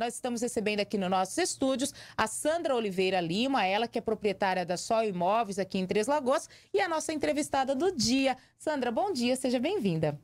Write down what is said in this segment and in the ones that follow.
Nós estamos recebendo aqui nos nossos estúdios a Sandra Oliveira Lima, ela que é proprietária da Sol Imóveis aqui em Três Lagoas e a nossa entrevistada do dia. Sandra, bom dia, seja bem-vinda.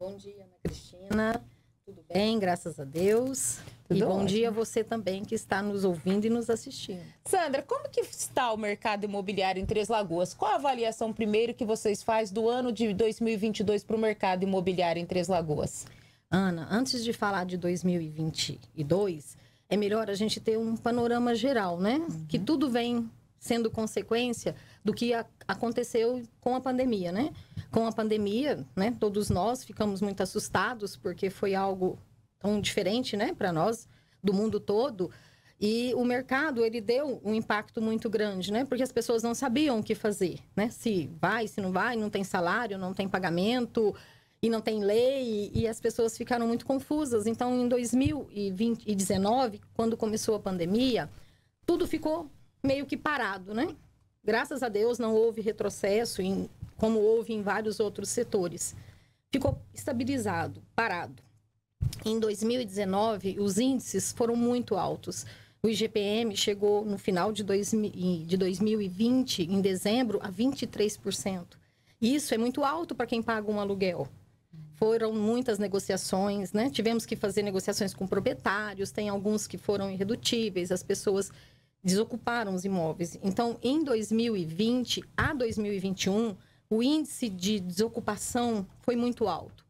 Bom dia, Ana Cristina. Tudo bem, graças a Deus. Tudo e bom ótimo. dia a você também que está nos ouvindo e nos assistindo. Sandra, como que está o mercado imobiliário em Três Lagoas? Qual a avaliação primeiro que vocês faz do ano de 2022 para o mercado imobiliário em Três Lagoas? Ana, antes de falar de 2022, é melhor a gente ter um panorama geral, né? Uhum. Que tudo vem sendo consequência do que a, aconteceu com a pandemia, né? Com a pandemia, né? Todos nós ficamos muito assustados porque foi algo tão diferente, né? Para nós do mundo todo. E o mercado, ele deu um impacto muito grande, né? Porque as pessoas não sabiam o que fazer, né? Se vai, se não vai, não tem salário, não tem pagamento, e não tem lei e, e as pessoas ficaram muito confusas. Então, em 2019, quando começou a pandemia, tudo ficou meio que parado, né? Graças a Deus não houve retrocesso, em, como houve em vários outros setores. Ficou estabilizado, parado. Em 2019, os índices foram muito altos. O IGPM chegou no final de, dois, de 2020, em dezembro, a 23%. Isso é muito alto para quem paga um aluguel foram muitas negociações, né? Tivemos que fazer negociações com proprietários, tem alguns que foram irredutíveis, as pessoas desocuparam os imóveis. Então, em 2020 a 2021, o índice de desocupação foi muito alto.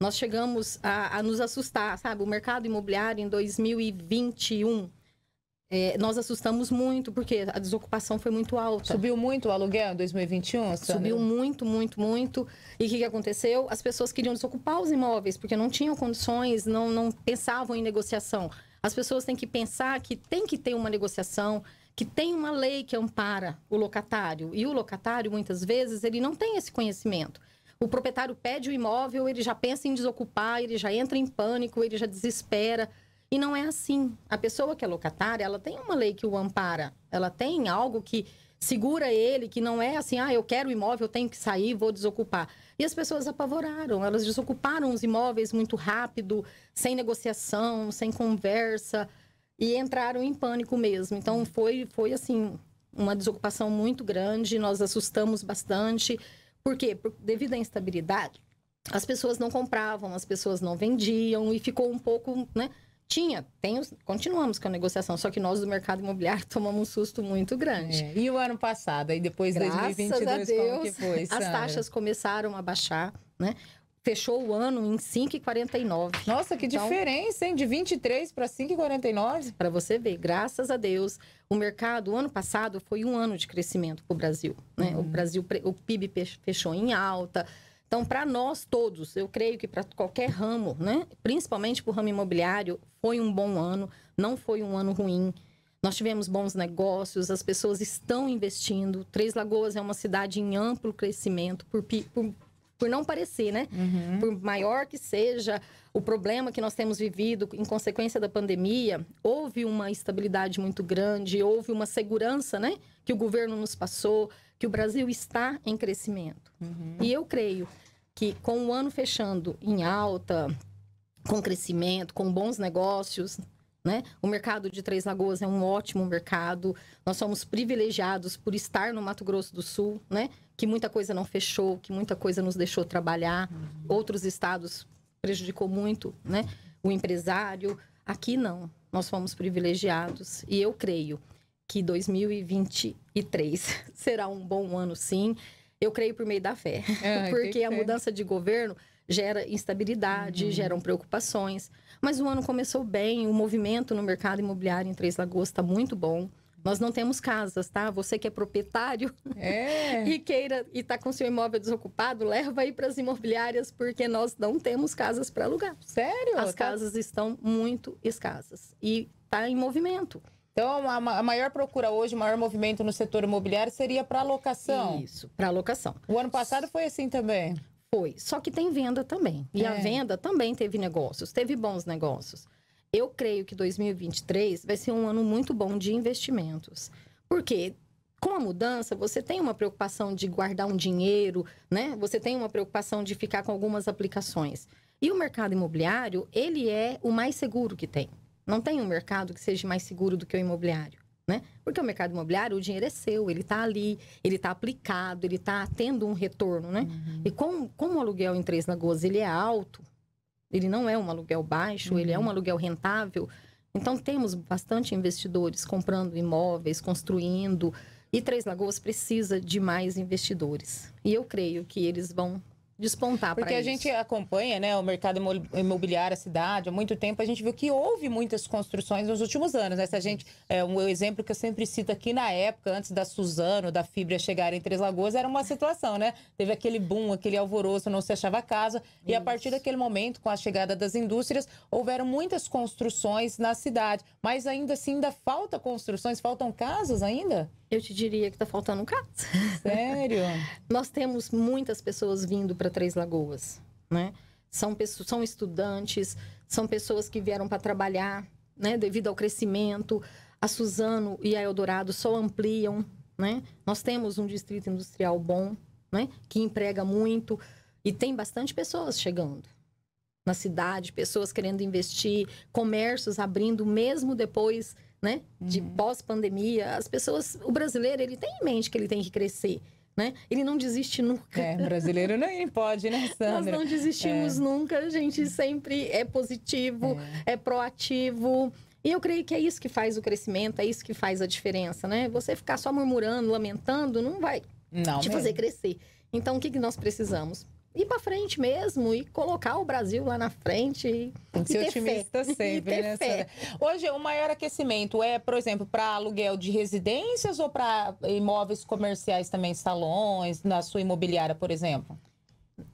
Nós chegamos a, a nos assustar, sabe? O mercado imobiliário em 2021 é, nós assustamos muito, porque a desocupação foi muito alta. Subiu muito o aluguel em 2021? Subiu muito, muito, muito. E o que, que, aconteceu? As pessoas queriam desocupar os imóveis, porque não tinham condições, não, não pensavam em negociação. As pessoas têm que pensar que tem que ter uma negociação, que tem uma lei que ampara o locatário. E o locatário, muitas vezes, ele não tem esse conhecimento. O proprietário pede o imóvel, ele já pensa em desocupar, ele já entra em pânico, ele já desespera e não é assim. A pessoa que é locatária, ela tem uma lei que o ampara, ela tem algo que segura ele, que não é assim, ah, eu quero imóvel, eu tenho que sair, vou desocupar. E as pessoas apavoraram, elas desocuparam os imóveis muito rápido, sem negociação, sem conversa, e entraram em pânico mesmo. Então foi, foi assim, uma desocupação muito grande, nós assustamos bastante. Por quê? Por, devido à instabilidade, as pessoas não compravam, as pessoas não vendiam e ficou um pouco, né? Tinha, tem, continuamos com a negociação, só que nós do mercado imobiliário tomamos um susto muito grande. É. E o ano passado, aí depois de 2022, a Deus, como que foi, Sandra? As taxas começaram a baixar, né? Fechou o ano em 5,49. Nossa, que então, diferença, hein? De 23 para 5,49. Para você ver, graças a Deus, o mercado, o ano passado, foi um ano de crescimento para o Brasil. Né? O uhum. Brasil, o PIB fechou em alta, então, para nós todos, eu creio que para qualquer ramo, né? principalmente para o ramo imobiliário, foi um bom ano, não foi um ano ruim. Nós tivemos bons negócios, as pessoas estão investindo. Três Lagoas é uma cidade em amplo crescimento por, por por não parecer, né? Uhum. Por maior que seja o problema que nós temos vivido em consequência da pandemia, houve uma estabilidade muito grande, houve uma segurança, né? Que o governo nos passou, que o Brasil está em crescimento. Uhum. E eu creio que com o ano fechando em alta, com crescimento, com bons negócios, né? O mercado de Três Lagoas é um ótimo mercado. Nós somos privilegiados por estar no Mato Grosso do Sul, né? que muita coisa não fechou, que muita coisa nos deixou trabalhar. Uhum. Outros estados prejudicou muito né? o empresário. Aqui não. Nós fomos privilegiados. E eu creio que 2023 será um bom ano, sim. Eu creio por meio da fé. É, porque a mudança de governo gera instabilidade, uhum. geram preocupações. Mas o ano começou bem, o movimento no mercado imobiliário em Três Lagoas está muito bom. Nós não temos casas, tá? Você que é proprietário é. e queira e tá com seu imóvel desocupado, leva aí para as imobiliárias porque nós não temos casas para alugar. Sério? As tá... casas estão muito escassas e tá em movimento. Então, a, maior procura hoje, o maior movimento no setor imobiliário seria para locação. Isso, para locação. O ano passado foi assim também. Foi. Só que tem venda também. E é. a venda também teve negócios, teve bons negócios. Eu creio que 2023 vai ser um ano muito bom de investimentos. Porque com a mudança, você tem uma preocupação de guardar um dinheiro, né? Você tem uma preocupação de ficar com algumas aplicações. E o mercado imobiliário, ele é o mais seguro que tem. Não tem um mercado que seja mais seguro do que o imobiliário. Né? Porque o mercado imobiliário, o dinheiro é seu, ele está ali, ele está aplicado, ele está tendo um retorno, né? Uhum. E com, como o aluguel em Três Lagoas ele é alto, ele não é um aluguel baixo, uhum. ele é um uhum. aluguel rentável, então temos bastante investidores comprando imóveis, construindo, e Três Lagoas precisa de mais investidores. E eu creio que eles vão despontar Porque a isso. gente acompanha né, o mercado imobiliário, a cidade, há muito tempo a gente viu que houve muitas construções nos últimos anos. Né? Se a gente, é, um exemplo que eu sempre cito aqui na época, antes da Suzano, da Fibra chegar em Três Lagoas, era uma situação, né? Teve aquele boom, aquele alvoroço, não se achava casa. Isso. E a partir daquele momento, com a chegada das indústrias, houveram muitas construções na cidade. Mas ainda assim, ainda falta construções, faltam casas ainda? Eu te diria que está faltando casa. Sério? Nós temos muitas pessoas vindo para para Três Lagoas, né? São pessoas, são estudantes, são pessoas que vieram para trabalhar, né? Devido ao crescimento, a Suzano e a Eldorado só ampliam, né? Nós temos um distrito industrial bom, né? Que emprega muito e tem bastante pessoas chegando na cidade, pessoas querendo investir, comércios abrindo mesmo depois, né, de uhum. pós-pandemia. As pessoas, o brasileiro, ele tem em mente que ele tem que crescer né? Ele não desiste nunca. É, brasileiro nem pode, né, Sandra? Nós não desistimos é. nunca, a gente sempre é positivo, é. é proativo. E eu creio que é isso que faz o crescimento, é isso que faz a diferença, né? Você ficar só murmurando, lamentando, não vai não te mesmo. fazer crescer. Então, o que, que nós precisamos? ir para frente mesmo e colocar o Brasil lá na frente. E, Tem que ser otimista fé. sempre, né? Fé. Hoje, o maior aquecimento é, por exemplo, para aluguel de residências ou para imóveis comerciais também, salões, na sua imobiliária, por exemplo?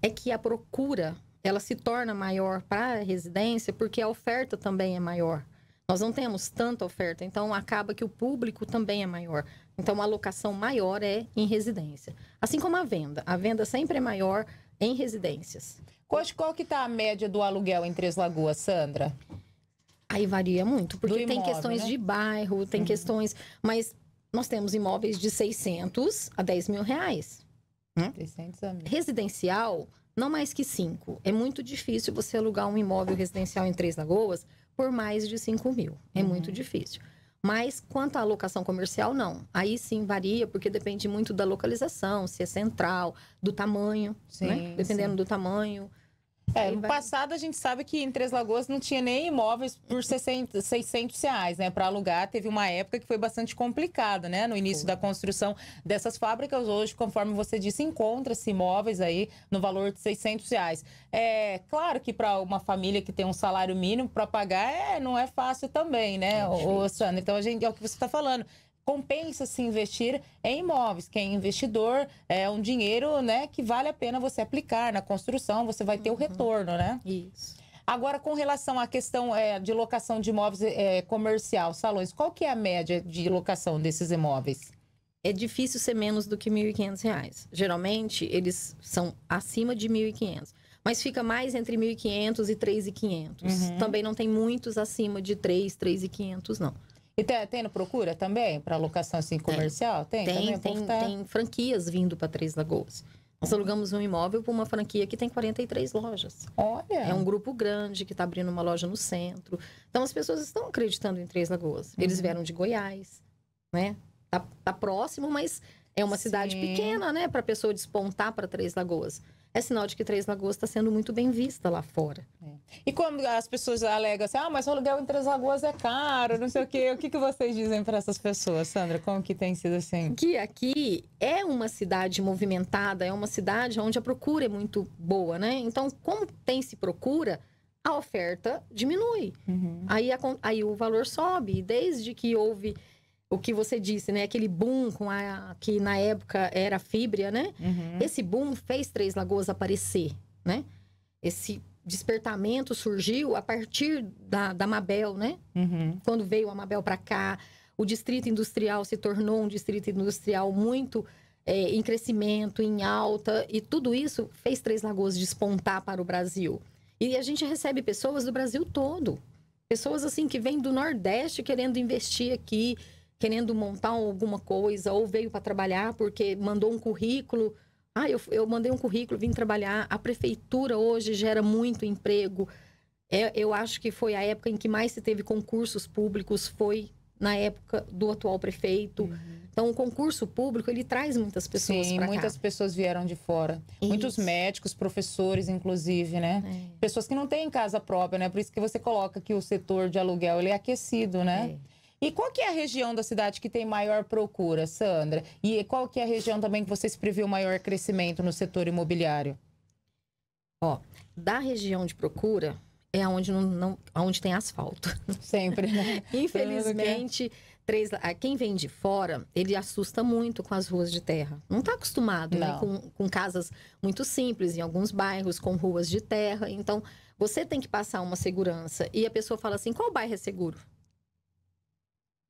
É que a procura ela se torna maior para a residência porque a oferta também é maior. Nós não temos tanta oferta, então acaba que o público também é maior. Então a alocação maior é em residência. Assim como a venda. A venda sempre é maior em residências. Hoje, qual que está a média do aluguel em Três Lagoas, Sandra? Aí varia muito, porque imóvel, tem questões né? de bairro, tem uhum. questões... Mas nós temos imóveis de 600 a 10 mil reais. Hum? 600 a mil. Residencial, não mais que 5. É muito difícil você alugar um imóvel residencial em Três Lagoas por mais de 5 mil. É uhum. muito difícil. Mas quanto à locação comercial, não. Aí sim varia, porque depende muito da localização, se é central, do tamanho, né? sim, né? Dependendo sim. do tamanho. É, no passado a gente sabe que em Três Lagoas não tinha nem imóveis por 60, 600 reais, né, para alugar. Teve uma época que foi bastante complicada né, no início da construção dessas fábricas. Hoje, conforme você disse, encontra-se imóveis aí no valor de 600 reais. É claro que para uma família que tem um salário mínimo para pagar, é, não é fácil também, né, é o, Sandra? Então a gente, é o que você está falando compensa se investir em imóveis. Quem é investidor é um dinheiro né, que vale a pena você aplicar na construção, você vai ter uhum. o retorno, né? Isso. Agora, com relação à questão é, de locação de imóveis é, comercial, salões, qual que é a média de locação desses imóveis? É difícil ser menos do que R$ 1.500. Geralmente, eles são acima de R$ 1.500 mas fica mais entre 1.500 e 3.500. Uhum. Também não tem muitos acima de R$ 3.500 não. E tem, tem no Procura também, para locação assim, comercial? Tem, tem, tem, tá... tem franquias vindo para Três Lagoas. Nós alugamos um imóvel para uma franquia que tem 43 lojas. Olha! É um grupo grande que está abrindo uma loja no centro. Então, as pessoas estão acreditando em Três Lagoas. Eles uhum. vieram de Goiás, né? Tá, tá próximo, mas é uma Sim. cidade pequena, né? Para a pessoa despontar para Três Lagoas é sinal de que Três Lagoas está sendo muito bem vista lá fora. É. E quando as pessoas alegam assim, ah, mas o aluguel em Três Lagoas é caro, não sei o quê, o que, que vocês dizem para essas pessoas, Sandra? Como que tem sido assim? Que aqui é uma cidade movimentada, é uma cidade onde a procura é muito boa, né? Então, como tem se procura, a oferta diminui. Uhum. Aí, a, aí o valor sobe, desde que houve o que você disse, né? Aquele boom com a, que na época era fibra né? Uhum. Esse boom fez Três Lagoas aparecer, né? Esse despertamento surgiu a partir da, da Mabel, né? Uhum. Quando veio a Mabel para cá, o distrito industrial se tornou um distrito industrial muito é, em crescimento, em alta, e tudo isso fez Três Lagoas despontar para o Brasil. E a gente recebe pessoas do Brasil todo. Pessoas assim que vêm do Nordeste querendo investir aqui, querendo montar alguma coisa ou veio para trabalhar porque mandou um currículo. Ah, eu, eu mandei um currículo, vim trabalhar. A prefeitura hoje gera muito emprego. É, eu acho que foi a época em que mais se teve concursos públicos, foi na época do atual prefeito. Uhum. Então, o concurso público, ele traz muitas pessoas Sim, muitas pessoas vieram de fora. Isso. Muitos médicos, professores, inclusive, né? É. Pessoas que não têm casa própria, né? Por isso que você coloca que o setor de aluguel, ele é aquecido, né? É. E qual que é a região da cidade que tem maior procura, Sandra? E qual que é a região também que vocês previu maior crescimento no setor imobiliário? Ó, da região de procura é onde, não, não, onde tem asfalto. Sempre, né? Infelizmente, é. três, ah, quem vem de fora, ele assusta muito com as ruas de terra. Não está acostumado né, não. Né? Com, com casas muito simples, em alguns bairros, com ruas de terra. Então, você tem que passar uma segurança. E a pessoa fala assim, qual bairro é seguro?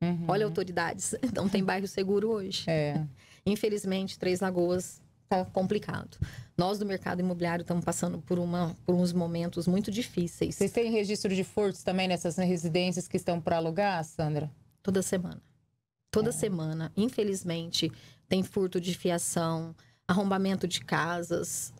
Uhum. Olha, autoridades, não tem bairro seguro hoje. É. Infelizmente, Três Lagoas está complicado. Nós do mercado imobiliário estamos passando por, uma, por uns momentos muito difíceis. Vocês têm registro de furtos também nessas residências que estão para alugar, Sandra? Toda semana. Toda é. semana, infelizmente, tem furto de fiação, arrombamento de casas,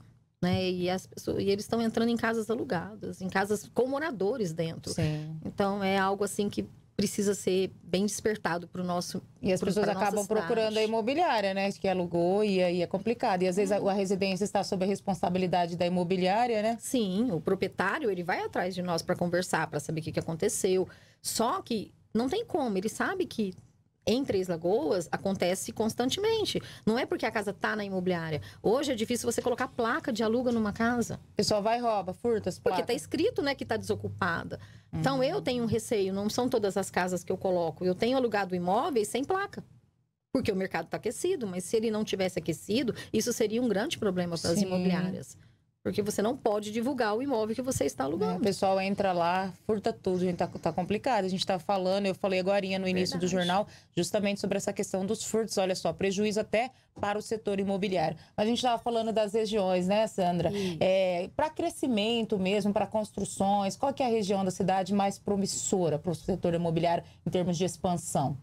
né? E, as pessoas, e eles estão entrando em casas alugadas, em casas com moradores dentro. Sim. Então é algo assim que precisa ser bem despertado para o nosso. E as pro, pessoas acabam procurando a imobiliária, né? Que alugou e aí é complicado. E às vezes a, a, residência está sob a responsabilidade da imobiliária, né? Sim, o proprietário ele vai atrás de nós para conversar, para saber o que, que aconteceu. Só que não tem como, ele sabe que em Três Lagoas acontece constantemente. Não é porque a casa tá na imobiliária. Hoje é difícil você colocar placa de aluga numa casa. O pessoal vai rouba, furta as placas. Porque tá escrito, né, que tá desocupada. Uhum. Então eu tenho um receio, não são todas as casas que eu coloco. Eu tenho alugado imóveis sem placa. Porque o mercado está aquecido, mas se ele não tivesse aquecido, isso seria um grande problema para as imobiliárias. Porque você não pode divulgar o imóvel que você está é, alugando. É, o pessoal entra lá, furta tudo, a gente tá, tá complicado. A gente está falando, eu falei agora no início do jornal, justamente sobre essa questão dos furtos. Olha só, prejuízo até para o setor imobiliário. Mas a gente estava falando das regiões, né, Sandra? É, para crescimento mesmo, para construções, qual que é a região da cidade mais promissora para o setor imobiliário em termos de expansão?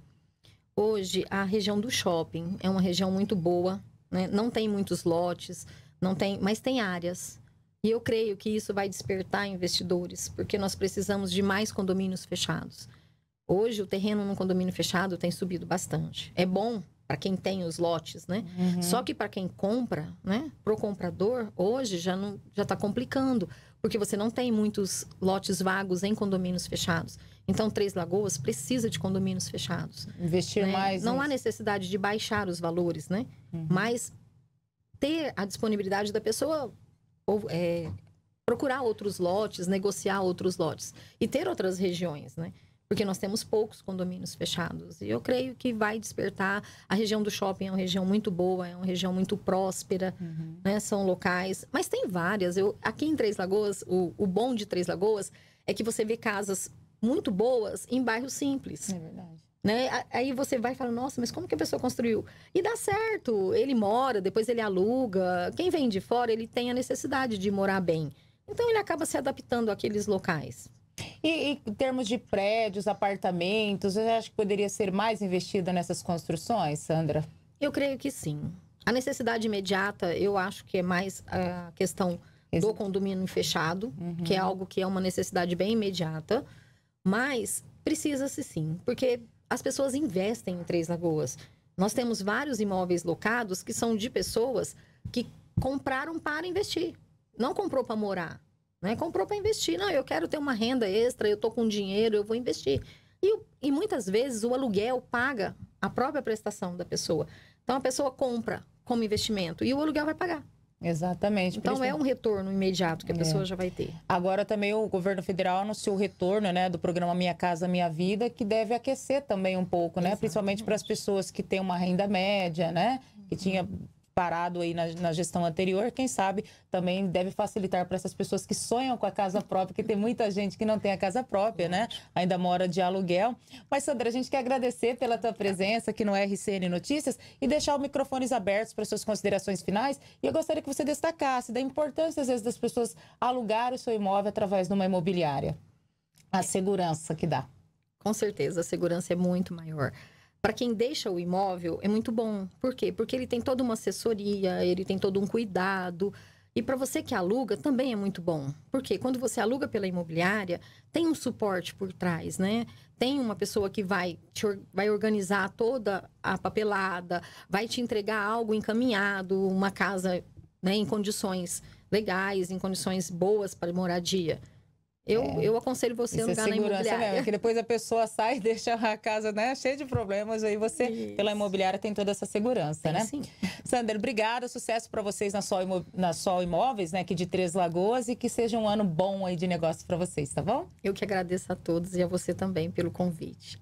Hoje, a região do shopping é uma região muito boa, né? não tem muitos lotes não tem, mas tem áreas. E eu creio que isso vai despertar investidores, porque nós precisamos de mais condomínios fechados. Hoje o terreno num condomínio fechado tem subido bastante. É bom para quem tem os lotes, né? Uhum. Só que para quem compra, né? Pro comprador hoje já não já está complicando, porque você não tem muitos lotes vagos em condomínios fechados. Então Três Lagoas precisa de condomínios fechados. Investir né? mais. Não em... há necessidade de baixar os valores, né? Uhum. Mas ter a disponibilidade da pessoa ou, é, procurar outros lotes, negociar outros lotes e ter outras regiões, né? Porque nós temos poucos condomínios fechados. E eu creio que vai despertar. A região do shopping é uma região muito boa, é uma região muito próspera, uhum. né? São locais. Mas tem várias. Eu, aqui em Três Lagoas, o, o bom de Três Lagoas é que você vê casas muito boas em bairros simples. É verdade. Né? Aí você vai e fala, nossa, mas como que a pessoa construiu? E dá certo, ele mora, depois ele aluga. Quem vem de fora, ele tem a necessidade de morar bem. Então ele acaba se adaptando àqueles locais. E, e, em termos de prédios, apartamentos, você acha que poderia ser mais investido nessas construções, Sandra? Eu creio que sim. A necessidade imediata, eu acho que é mais a questão do condomínio fechado, uhum. que é algo que é uma necessidade bem imediata, mas precisa-se sim, porque as pessoas investem em Três Lagoas. Nós temos vários imóveis locados que são de pessoas que compraram para investir. Não comprou para morar, né? Comprou para investir. Não, eu quero ter uma renda extra, eu tô com dinheiro, eu vou investir. E, e muitas vezes o aluguel paga a própria prestação da pessoa. Então a pessoa compra como investimento e o aluguel vai pagar. Exatamente. Então é um retorno imediato que a é. pessoa já vai ter. Agora também o governo federal anunciou o retorno né, do programa Minha Casa Minha Vida, que deve aquecer também um pouco, né? Exatamente. Principalmente para as pessoas que têm uma renda média, né? Que tinha parado aí na, na, gestão anterior, quem sabe também deve facilitar para essas pessoas que sonham com a casa própria, que tem muita gente que não tem a casa própria, né? Ainda mora de aluguel. Mas, Sandra, a gente quer agradecer pela tua presença aqui no RCN Notícias e deixar os microfones abertos para suas considerações finais. E eu gostaria que você destacasse da importância, às vezes, das pessoas alugar o seu imóvel através de uma imobiliária. A segurança que dá. Com certeza, a segurança é muito maior para quem deixa o imóvel é muito bom. Por quê? Porque ele tem toda uma assessoria, ele tem todo um cuidado. E para você que aluga também é muito bom. Porque quando você aluga pela imobiliária, tem um suporte por trás, né? Tem uma pessoa que vai te, vai organizar toda a papelada, vai te entregar algo encaminhado, uma casa né, em condições legais, em condições boas para moradia. Eu, é. eu aconselho você Isso a alugar é na imobiliária. Mesmo, que depois a pessoa sai e deixa a casa né, cheia de problemas, aí você, Isso. pela imobiliária, tem toda essa segurança, tem, né? Sim. Sander, obrigada, sucesso para vocês na Sol, na Sol Imóveis, né, aqui de Três Lagoas, e que seja um ano bom aí de negócio para vocês, tá bom? Eu que agradeço a todos e a você também pelo convite.